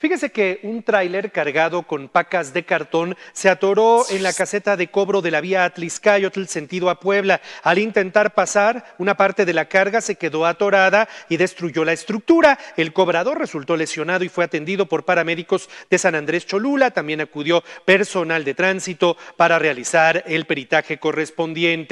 Fíjese que un tráiler cargado con pacas de cartón se atoró en la caseta de cobro de la vía Atliscayotl sentido a Puebla. Al intentar pasar, una parte de la carga se quedó atorada y destruyó la estructura. El cobrador resultó lesionado y fue atendido por paramédicos de San Andrés Cholula. También acudió personal de tránsito para realizar el peritaje correspondiente.